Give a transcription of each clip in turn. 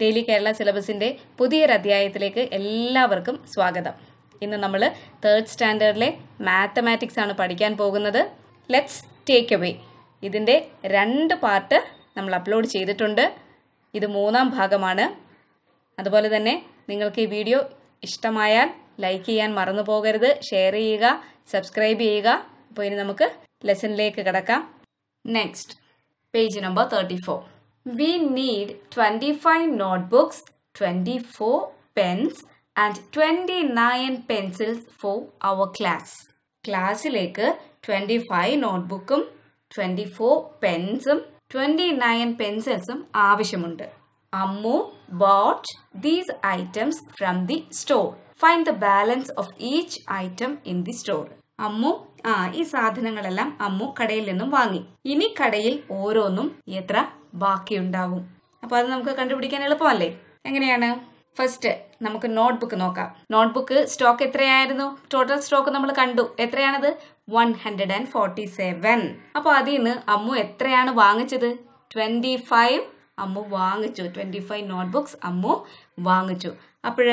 Daily Kerala സിലബസിൻ്റെ അധ്യായത്തിലേക്ക് എല്ലാവർക്കും സ്വാഗതം ഇന്ന് നമ്മൾ തേർഡ് സ്റ്റാൻഡേർഡിലെ മാത്തമാറ്റിക്സ് ആണ് പഠിക്കാൻ പോകുന്നത് ലെറ്റ്സ് ടേക്ക് എവേ ഇതിൻ്റെ രണ്ട് പാർട്ട് നമ്മൾ അപ്ലോഡ് ചെയ്തിട്ടുണ്ട് ഇത് മൂന്നാം ഭാഗമാണ് അതുപോലെ തന്നെ നിങ്ങൾക്ക് ഈ വീഡിയോ ഇഷ്ടമായാൽ ലൈക്ക് ചെയ്യാൻ മറന്നു പോകരുത് ഷെയർ ചെയ്യുക സബ്സ്ക്രൈബ് ചെയ്യുക അപ്പോൾ ഇനി നമുക്ക് ലെസണിലേക്ക് കിടക്കാം next page number thirty four We need 25 notebooks, 24 pens and 29 pencils for our class. Class like 25 notebook, 24 pens, 29 pencils avishamundu. Ammu bought these items from the store. Find the balance of each item in the store. Ammu ആ ഈ സാധനങ്ങളെല്ലാം അമ്മു കടയിൽ നിന്നും വാങ്ങി ഇനി കടയിൽ ഓരോന്നും എത്ര ബാക്കിയുണ്ടാവും അപ്പൊ അത് നമുക്ക് കണ്ടുപിടിക്കാൻ എളുപ്പമല്ലേ എങ്ങനെയാണ് ഫസ്റ്റ് നമുക്ക് നോട്ട്ബുക്ക് നോക്കാം നോട്ട്ബുക്ക് സ്റ്റോക്ക് എത്രയായിരുന്നു ടോട്ടൽ സ്റ്റോക്ക് നമ്മൾ കണ്ടു എത്രയാണത് one hundred and forty seven അപ്പോൾ അതിൽ നിന്ന് അമ്മു എത്രയാണ് വാങ്ങിച്ചത് ട്വന്റി ഫൈവ് അമ്മു വാങ്ങിച്ചു ട്വന്റി ഫൈവ് നോട്ട് അമ്മു വാങ്ങിച്ചു അപ്പോൾ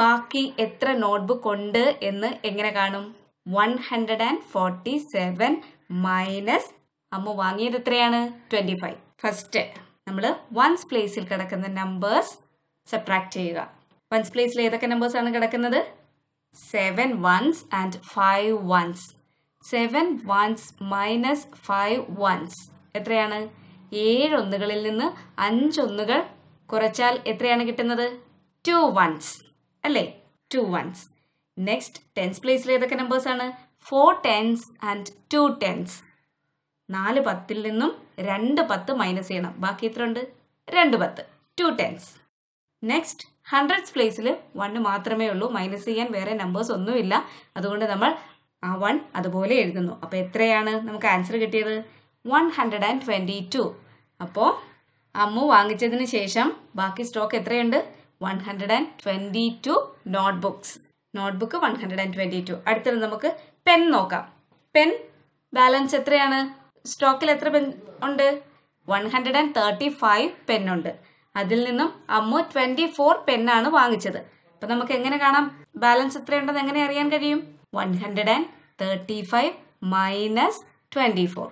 ബാക്കി എത്ര നോട്ട്ബുക്ക് ഉണ്ട് എന്ന് എങ്ങനെ കാണും one hundred and forty seven minus അമ്മ വാങ്ങിയത് എത്രയാണ് ട്വന്റി ഫൈവ് ഫസ്റ്റ് നമ്മൾ വൺസ് പ്ലേസിൽ കിടക്കുന്ന നമ്പേഴ്സ് സബ്ട്രാക്ട് ചെയ്യുക വൺസ് പ്ലേസിൽ ഏതൊക്കെ ആണ് കിടക്കുന്നത് seven ones and five ones seven ones minus five ones എത്രയാണ് ഏഴ് ഒന്നുകളിൽ നിന്ന് അഞ്ചൊന്നുകൾ കുറച്ചാൽ എത്രയാണ് കിട്ടുന്നത് ടു വൺസ് അല്ലേ ടു വൺസ് നെക്സ്റ്റ് ടെൻസ് പ്ലേസിൽ ഏതൊക്കെ നമ്പേഴ്സാണ് four tens and two tens നാല് പത്തിൽ നിന്നും രണ്ട് പത്ത് മൈനസ് ചെയ്യണം ബാക്കി എത്ര ഉണ്ട് രണ്ട് പത്ത് ടു ടെൻസ് നെക്സ്റ്റ് ഹൺഡ്രഡ്സ് പ്ലേസിൽ വൺ മാത്രമേ ഉള്ളൂ മൈനസ് ചെയ്യാൻ വേറെ നമ്പേഴ്സ് ഒന്നുമില്ല അതുകൊണ്ട് നമ്മൾ ആ വൺ അതുപോലെ എഴുതുന്നു അപ്പോൾ എത്രയാണ് നമുക്ക് ആൻസർ കിട്ടിയത് one hundred and twenty two അപ്പോൾ അമ്മു വാങ്ങിച്ചതിന് ശേഷം ബാക്കി സ്റ്റോക്ക് എത്രയുണ്ട് one hundred and twenty two notebooks notebook one hundred and twenty two അടുത്തത് നമുക്ക് പെൻ നോക്കാം പെൻ ബാലൻസ് എത്രയാണ് സ്റ്റോക്കിൽ എത്ര പെൻ ഉണ്ട് one hundred and thirty five പെന്നുണ്ട് അതിൽ നിന്നും അമ്മു ട്വന്റി ഫോർ ആണ് വാങ്ങിച്ചത് അപ്പൊ നമുക്ക് എങ്ങനെ കാണാം ബാലൻസ് എത്രയുണ്ടെന്ന് എങ്ങനെ അറിയാൻ കഴിയും one hundred and thirty five minus twenty four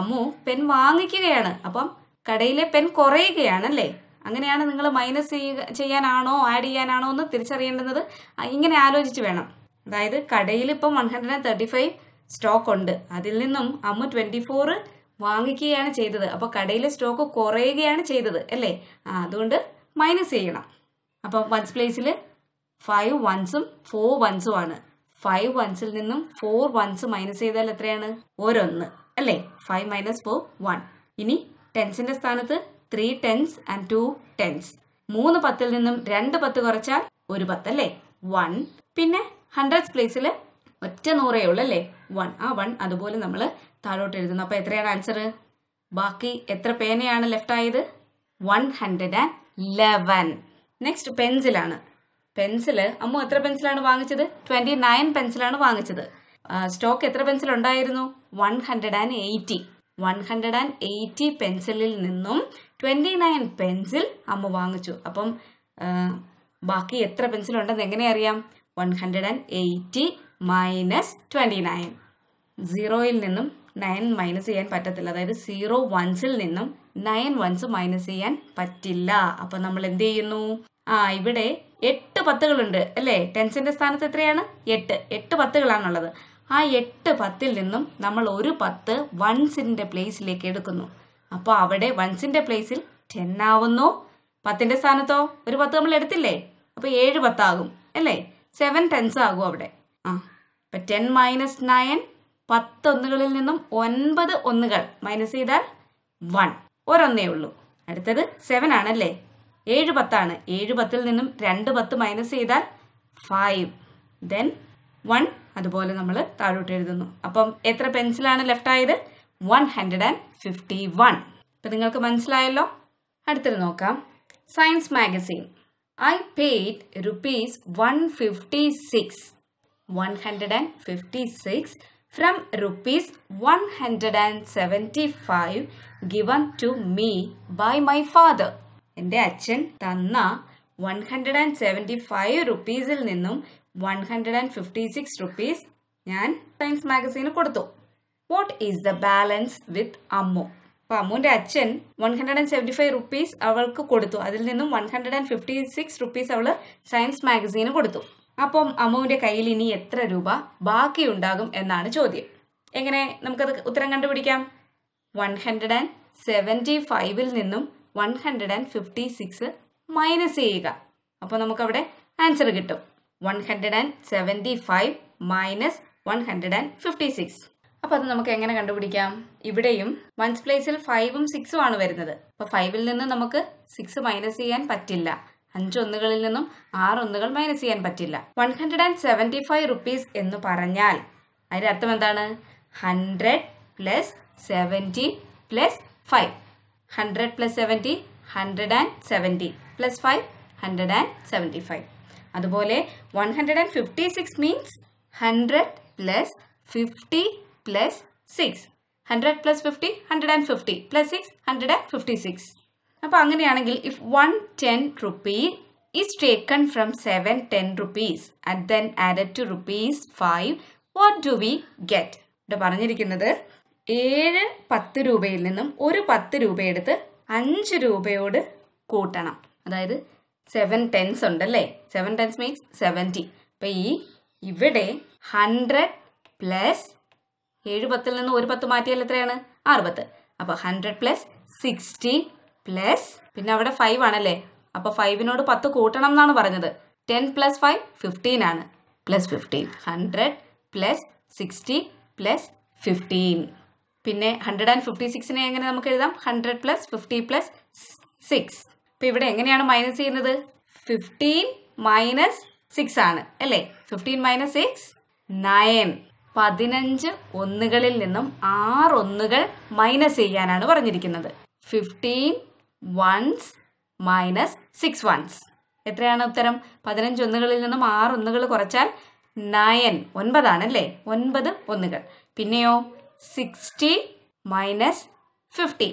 അമ്മു പെൻ വാങ്ങിക്കുകയാണ് അപ്പം കടയിലെ പെൻ കുറയുകയാണല്ലേ അങ്ങനെയാണ് നിങ്ങൾ മൈനസ് ചെയ്യുക ചെയ്യാനാണോ ആഡ് ചെയ്യാനാണോ എന്ന് തിരിച്ചറിയേണ്ടുന്നത് ഇങ്ങനെ ആലോചിച്ച് വേണം അതായത് കടയിൽ ഇപ്പം one hundred and thirty five stock ഉണ്ട് അതിൽ നിന്നും അമ്മ ട്വൻറ്റി ഫോർ വാങ്ങിക്കുകയാണ് ചെയ്തത് അപ്പോൾ കടയിലെ സ്റ്റോക്ക് കുറയുകയാണ് ചെയ്തത് അല്ലേ ആ അതുകൊണ്ട് മൈനസ് ചെയ്യണം അപ്പോൾ വൺസ് പ്ലേസിൽ ഫൈവ് വൺസും ഫോർ വൺസും ആണ് ഫൈവ് വൺസിൽ നിന്നും ഫോർ വൺസ് മൈനസ് ചെയ്താൽ എത്രയാണ് ഓരോന്ന് അല്ലേ ഫൈവ് മൈനസ് ഫോർ വൺ ഇനി ടെൻസിൻ്റെ സ്ഥാനത്ത് three tens and two tens മൂന്ന് പത്തിൽ നിന്നും രണ്ട് പത്ത് കുറച്ചാൽ ഒരു പത്ത് അല്ലേ വൺ പിന്നെ ഹൺഡ്രഡ് പ്ലേസിൽ ഒറ്റ നൂറേ ഉള്ളൂ അല്ലേ വൺ ആ വൺ അതുപോലെ നമ്മൾ താഴോട്ട് എഴുതുന്നു അപ്പോൾ എത്രയാണ് ആൻസർ ബാക്കി എത്ര പേനയാണ് ലെഫ്റ്റ് ആയത് one hundred and eleven next പെൻസിലാണ് പെൻസില് അമ്മു എത്ര പെൻസിലാണ് വാങ്ങിച്ചത് ട്വന്റി നയൻ പെൻസിലാണ് വാങ്ങിച്ചത് സ്റ്റോക്ക് എത്ര പെൻസിൽ ഉണ്ടായിരുന്നു one hundred and eighty one hundred and eighty പെൻസിലിൽ നിന്നും ട്വൻറ്റി നയൻ പെൻസിൽ അമ്മ വാങ്ങിച്ചു അപ്പം ബാക്കി എത്ര പെൻസിൽ ഉണ്ടെന്ന് എങ്ങനെ അറിയാം one hundred and eighty minus twenty nine സീറോയിൽ നിന്നും നയൻ മൈനസ് ചെയ്യാൻ പറ്റത്തില്ല അതായത് സീറോ വൺസിൽ നിന്നും നയൻ വൺസ് മൈനസ് ചെയ്യാൻ പറ്റില്ല അപ്പം നമ്മൾ എന്ത് ചെയ്യുന്നു ആ ഇവിടെ എട്ട് പത്തുകളുണ്ട് അല്ലേ ടെൻസിന്റെ സ്ഥാനത്ത് എത്രയാണ് എട്ട് എട്ട് പത്തുകളാണുള്ളത് ആ എട്ട് പത്തിൽ നിന്നും നമ്മൾ ഒരു പത്ത് വൺസിൻ്റെ പ്ലേസിലേക്ക് എടുക്കുന്നു അപ്പോൾ അവിടെ വൺസിൻ്റെ പ്ലേസിൽ ടെൻ ആവുന്നു പത്തിൻ്റെ സ്ഥാനത്തോ ഒരു പത്ത് നമ്മൾ എടുത്തില്ലേ അപ്പോൾ ഏഴ് പത്താകും അല്ലേ സെവൻ ടെൻസ് ആകും അവിടെ ആ അപ്പം ടെൻ മൈനസ് നയൻ പത്തൊന്നുകളിൽ ഒന്നുകളിൽ നിന്നും ഒൻപത് ഒന്നുകൾ മൈനസ് ചെയ്താൽ വൺ ഒരൊന്നേ ഉള്ളൂ അടുത്തത് സെവൻ ആണല്ലേ ഏഴ് പത്താണ് ഏഴ് പത്തിൽ നിന്നും രണ്ട് പത്ത് മൈനസ് ചെയ്താൽ ഫൈവ് ദെൻ വൺ അതുപോലെ നമ്മൾ താഴോട്ട് എഴുതുന്നു അപ്പം എത്ര പെൻസിലാണ് ലെഫ്റ്റ് ആയത് one hundred and fifty one അപ്പം നിങ്ങൾക്ക് മനസ്സിലായല്ലോ അടുത്തത് നോക്കാം science magazine I paid rupees one fifty six one hundred and fifty six from rupees one hundred and seventy five given to me by my father എൻ്റെ അച്ഛൻ തന്ന one hundred and seventy five റുപ്പീസിൽ നിന്നും one hundred and fifty six rupees ഞാൻ times മാഗസീന് കൊടുത്തു what is the balance with അമ്മു അപ്പൊ അമ്മുവിന്റെ അച്ഛൻ one hundred and seventy five rupees അവൾക്ക് കൊടുത്തു അതിൽ നിന്നും one hundred and fifty six rupees അവള് സയൻസ് മാഗസീന് കൊടുത്തു അപ്പം അമ്മുവിന്റെ കയ്യിൽ ഇനി എത്ര രൂപ ബാക്കിയുണ്ടാകും എന്നാണ് ചോദ്യം എങ്ങനെ നമുക്കത് ഉത്തരം കണ്ടുപിടിക്കാം വൺ ഹൺഡ്രഡ് ആൻഡ് സെവൻറ്റി ഫൈവിൽ നിന്നും one hundred and fifty six minus ചെയ്യുക അപ്പൊ നമുക്കവിടെ ആൻസർ കിട്ടും hundred and seventy five minus one hundred and fifty six അപ്പോൾ അത് നമുക്ക് എങ്ങനെ കണ്ടുപിടിക്കാം ഇവിടെയും വൺസ് പ്ലേസിൽ ഫൈവും സിക്സും ആണ് വരുന്നത് അപ്പോൾ ഫൈവിൽ നിന്ന് നമുക്ക് സിക്സ് മൈനസ് ചെയ്യാൻ പറ്റില്ല അഞ്ച് ഒന്നുകളിൽ നിന്നും ആറ് ഒന്നുകൾ മൈനസ് ചെയ്യാൻ പറ്റില്ല one hundred and seventy five rupees എന്ന് പറഞ്ഞാൽ അതിൻ്റെ അർത്ഥം എന്താണ് hundred plus seventy plus five hundred plus seventy hundred and seventy plus five hundred and seventy five അതുപോലെ one hundred and fifty six means hundred plus fifty plus six hundred plus fifty hundred and fifty plus six hundred and fifty six അപ്പോൾ അങ്ങനെയാണെങ്കിൽ if one ten rupee is taken from seven ten rupees and then added to rupees five what do we get ഇവിടെ പറഞ്ഞിരിക്കുന്നത് ഏഴ് പത്ത് രൂപയിൽ നിന്നും ഒരു പത്ത് രൂപയെടുത്ത് അഞ്ച് രൂപയോട് കൂട്ടണം അതായത് സെവൻ ടെൻസ് ഉണ്ടല്ലേ സെവൻ ടെൻസ് മീൻസ് സെവൻറ്റി അപ്പം ഈ ഇവിടെ ഹൺഡ്രഡ് പ്ലസ് ഏഴ് പത്തിൽ നിന്ന് ഒരു പത്ത് മാറ്റിയാൽ എത്രയാണ് അറുപത്ത് അപ്പോൾ ഹൺഡ്രഡ് പ്ലസ് സിക്സ്റ്റി പ്ലസ് പിന്നെ അവിടെ ഫൈവ് ആണല്ലേ അപ്പോൾ ഫൈവിനോട് പത്ത് കൂട്ടണം എന്നാണ് പറഞ്ഞത് ടെൻ പ്ലസ് ഫൈവ് ഫിഫ്റ്റീൻ ആണ് plus fifteen hundred plus sixty plus fifteen പിന്നെ ഹൺഡ്രഡ് ആൻഡ് ഫിഫ്റ്റി സിക്സിനെ എങ്ങനെ നമുക്ക് എഴുതാം hundred plus fifty plus six അപ്പൊ ഇവിടെ എങ്ങനെയാണ് മൈനസ് ചെയ്യുന്നത് ഫിഫ്റ്റീൻ മൈനസ് സിക്സ് ആണ് അല്ലേ ഫിഫ്റ്റീൻ മൈനസ് സിക്സ് നയൻ പതിനഞ്ച് ഒന്നുകളിൽ നിന്നും ആറ് ഒന്നുകൾ മൈനസ് ചെയ്യാനാണ് പറഞ്ഞിരിക്കുന്നത് fifteen ones minus six ones എത്രയാണ് ഉത്തരം പതിനഞ്ച് ഒന്നുകളിൽ നിന്നും ആറ് ഒന്നുകൾ കുറച്ചാൽ നയൻ ഒൻപതാണല്ലേ ഒൻപത് ഒന്നുകൾ പിന്നെയോ സിക്സ്റ്റി മൈനസ് ഫിഫ്റ്റി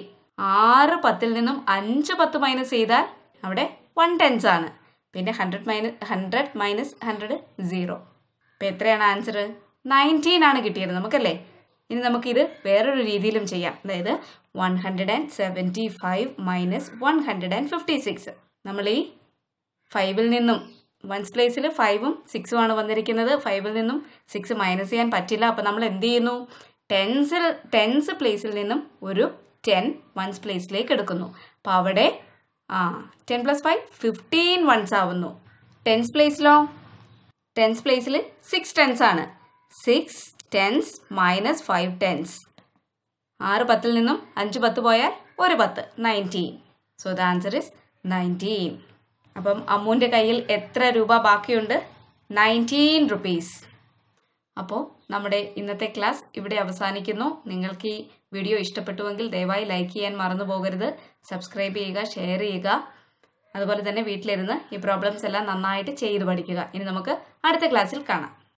ആറ് പത്തിൽ നിന്നും അഞ്ച് പത്ത് മൈനസ് ചെയ്താൽ അവിടെ വൺ ടെൻസ് ആണ് പിന്നെ hundred minus hundred minus hundred zero അപ്പോൾ എത്രയാണ് ആൻസർ നയൻറ്റീൻ ആണ് കിട്ടിയത് നമുക്കല്ലേ ഇനി നമുക്കിത് വേറൊരു രീതിയിലും ചെയ്യാം അതായത് one hundred and seventy five minus one hundred and fifty six നമ്മൾ ഈ ഫൈവിൽ നിന്നും വൺസ് പ്ലേസിൽ ഫൈവും സിക്സും ആണ് വന്നിരിക്കുന്നത് ഫൈവിൽ നിന്നും സിക്സ് മൈനസ് ചെയ്യാൻ പറ്റില്ല അപ്പം നമ്മൾ എന്ത് ചെയ്യുന്നു ടെൻസിൽ ടെൻസ് പ്ലേസിൽ നിന്നും ഒരു ടെൻ വൺസ് പ്ലേസിലേക്ക് എടുക്കുന്നു അപ്പോൾ അവിടെ ആ ten plus five fifteen ones ആവുന്നു ടെൻസ് പ്ലേസിലോ ടെൻസ് പ്ലേസിൽ സിക്സ് ടെൻസ് ആണ് six tens minus five tens ആറ് പത്തിൽ നിന്നും അഞ്ച് പത്ത് പോയാൽ ഒരു പത്ത് nineteen so the answer is nineteen അപ്പം അമ്മുവിൻ്റെ കയ്യിൽ എത്ര രൂപ ബാക്കിയുണ്ട് നയൻറ്റീൻ റുപ്പീസ് അപ്പോൾ നമ്മുടെ ഇന്നത്തെ ക്ലാസ് ഇവിടെ അവസാനിക്കുന്നു നിങ്ങൾക്ക് ഈ വീഡിയോ ഇഷ്ടപ്പെട്ടുവെങ്കിൽ ദയവായി ലൈക്ക് ചെയ്യാൻ മറന്നു പോകരുത് സബ്സ്ക്രൈബ് ചെയ്യുക ഷെയർ ചെയ്യുക അതുപോലെ തന്നെ വീട്ടിലിരുന്ന് ഈ പ്രോബ്ലംസ് എല്ലാം നന്നായിട്ട് ചെയ്ത് പഠിക്കുക ഇനി നമുക്ക് അടുത്ത ക്ലാസ്സിൽ കാണാം